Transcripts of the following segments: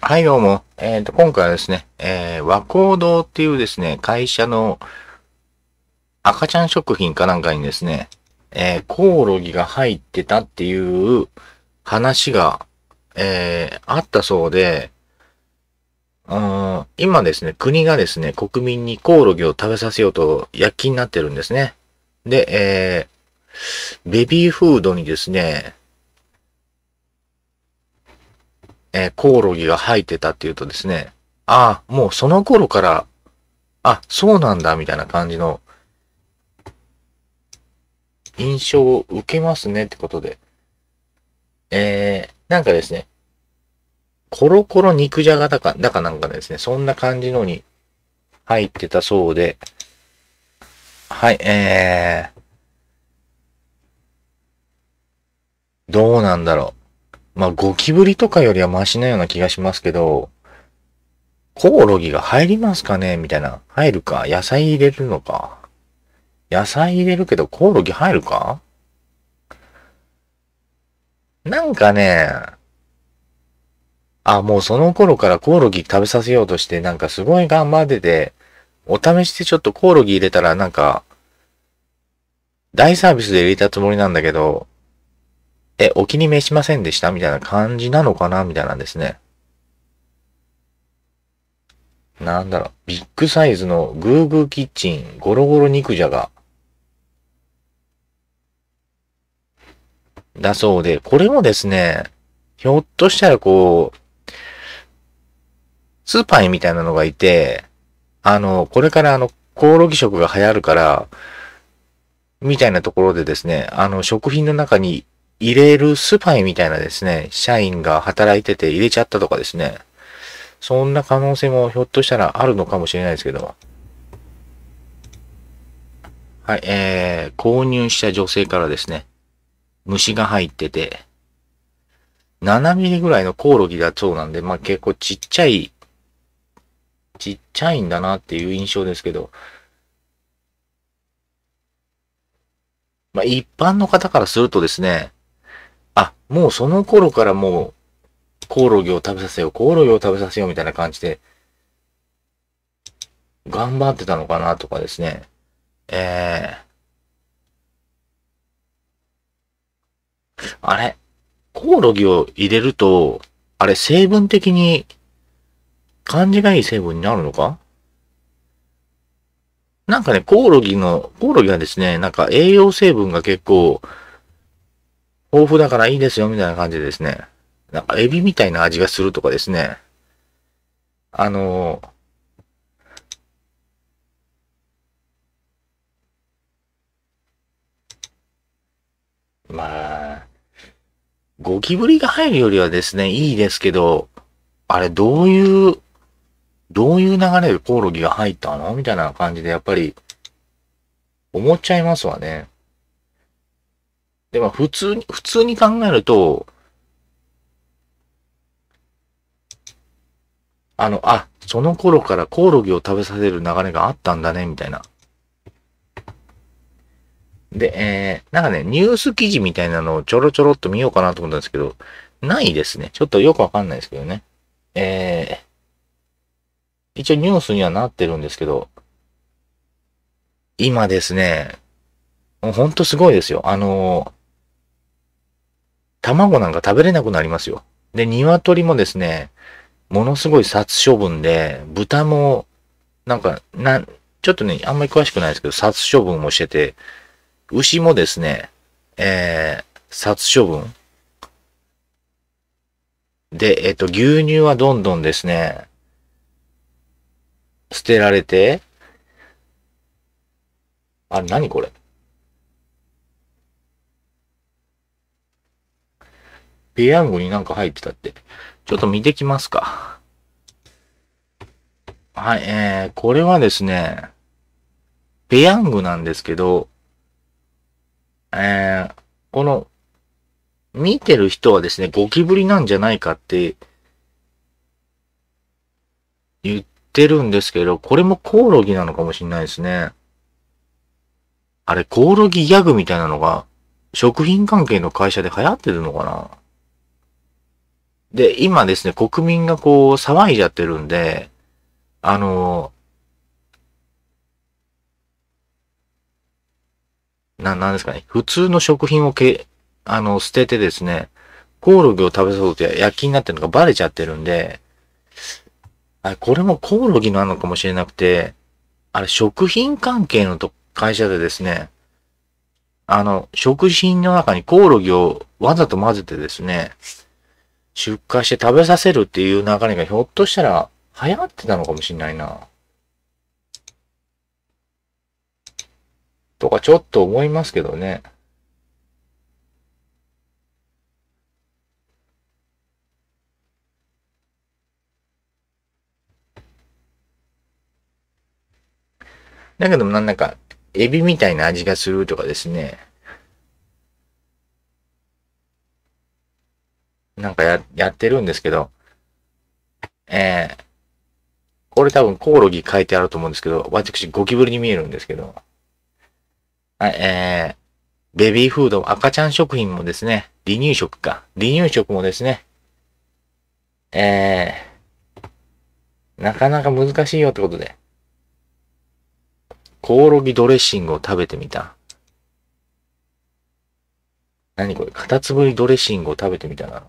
はい、どうも。えっ、ー、と、今回はですね、えー、和光堂っていうですね、会社の赤ちゃん食品かなんかにですね、えー、コオロギが入ってたっていう話が、えー、あったそうで、うん、今ですね、国がですね、国民にコオロギを食べさせようと躍起になってるんですね。で、えー、ベビーフードにですね、えー、コオロギが入ってたっていうとですね、ああ、もうその頃から、あ、そうなんだ、みたいな感じの、印象を受けますねってことで。えー、なんかですね、コロコロ肉じゃがだか、だかなんかですね、そんな感じのに入ってたそうで、はい、えー、どうなんだろう。まあ、ゴキブリとかよりはマシなような気がしますけど、コオロギが入りますかねみたいな。入るか野菜入れるのか野菜入れるけどコオロギ入るかなんかね、あ、もうその頃からコオロギ食べさせようとして、なんかすごい頑張ってて、お試しでちょっとコオロギ入れたらなんか、大サービスで入れたつもりなんだけど、え、お気に召しませんでしたみたいな感じなのかなみたいなんですね。なんだろう、ビッグサイズのグーグーキッチン、ゴロゴロ肉じゃが。だそうで、これもですね、ひょっとしたらこう、スーパーみたいなのがいて、あの、これからあの、コオロギ食が流行るから、みたいなところでですね、あの、食品の中に入れるスパイみたいなですね、社員が働いてて入れちゃったとかですね、そんな可能性もひょっとしたらあるのかもしれないですけども。はい、えー、購入した女性からですね、虫が入ってて、7ミリぐらいのコオロギだそうなんで、まあ、結構ちっちゃい、ちっちゃいんだなっていう印象ですけど、まあ、一般の方からするとですね、あ、もうその頃からもう、コオロギを食べさせよう、コオロギを食べさせようみたいな感じで、頑張ってたのかなとかですね。えー、あれコオロギを入れると、あれ成分的に、感じがいい成分になるのかなんかね、コオロギの、コオロギはですね、なんか栄養成分が結構、豊富だからいいですよ、みたいな感じでですね。なんか、エビみたいな味がするとかですね。あのー、まあ、ゴキブリが入るよりはですね、いいですけど、あれ、どういう、どういう流れでコオロギが入ったのみたいな感じで、やっぱり、思っちゃいますわね。で、まあ、普通に、普通に考えると、あの、あ、その頃からコオロギを食べさせる流れがあったんだね、みたいな。で、えー、なんかね、ニュース記事みたいなのをちょろちょろっと見ようかなと思ったんですけど、ないですね。ちょっとよくわかんないですけどね。えー、一応ニュースにはなってるんですけど、今ですね、ほんとすごいですよ。あのー、卵なんか食べれなくなりますよ。で、鶏もですね、ものすごい殺処分で、豚も、なんか、な、ちょっとね、あんまり詳しくないですけど、殺処分もしてて、牛もですね、えー、殺処分。で、えっ、ー、と、牛乳はどんどんですね、捨てられて、あれ、何これペヤングになんか入ってたって。ちょっと見てきますか。はい、えー、これはですね、ペヤングなんですけど、えー、この、見てる人はですね、ゴキブリなんじゃないかって言ってるんですけど、これもコオロギなのかもしれないですね。あれ、コオロギギャグみたいなのが、食品関係の会社で流行ってるのかなで、今ですね、国民がこう、騒いじゃってるんで、あの、な、なんですかね、普通の食品をけ、あの、捨ててですね、コオロギを食べそうと焼きになってるのがバレちゃってるんで、あこれもコオロギなのかもしれなくて、あれ、食品関係のと会社でですね、あの、食品の中にコオロギをわざと混ぜてですね、出荷して食べさせるっていう流れがひょっとしたら流行ってたのかもしんないな。とかちょっと思いますけどね。だけどなんだか、エビみたいな味がするとかですね。なんかや、やってるんですけど、えー、これ多分コオロギ書いてあると思うんですけど、私ゴキブリに見えるんですけど、はい、えー、ベビーフード、赤ちゃん食品もですね、離乳食か。離乳食もですね、えー、なかなか難しいよってことで、コオロギドレッシングを食べてみた。何これ、カタツムリドレッシングを食べてみたな。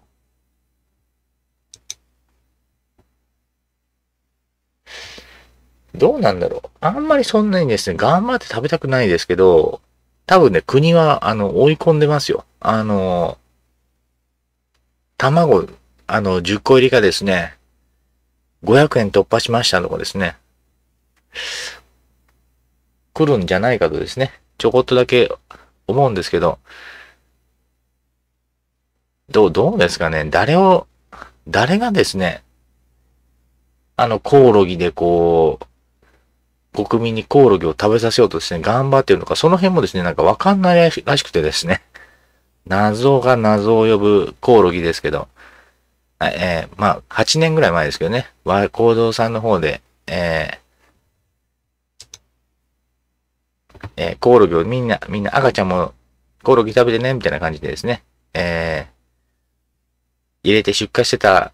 どうなんだろう。あんまりそんなにですね、頑張って食べたくないですけど、多分ね、国は、あの、追い込んでますよ。あの、卵、あの、10個入りがですね、500円突破しましたとかですね、来るんじゃないかとですね、ちょこっとだけ思うんですけど、どう、どうですかね誰を、誰がですね、あの、コオロギでこう、国民にコオロギを食べさせようとですね、頑張ってるのか、その辺もですね、なんかわかんないらしくてですね、謎が謎を呼ぶコオロギですけど、えー、まあ、8年ぐらい前ですけどね、和光堂さんの方で、えーえー、コオロギをみんな、みんな赤ちゃんもコオロギ食べてね、みたいな感じでですね、えー、入れて出荷してた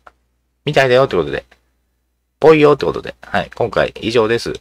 みたいだよってことで、ぽいよってことで、はい、今回以上です。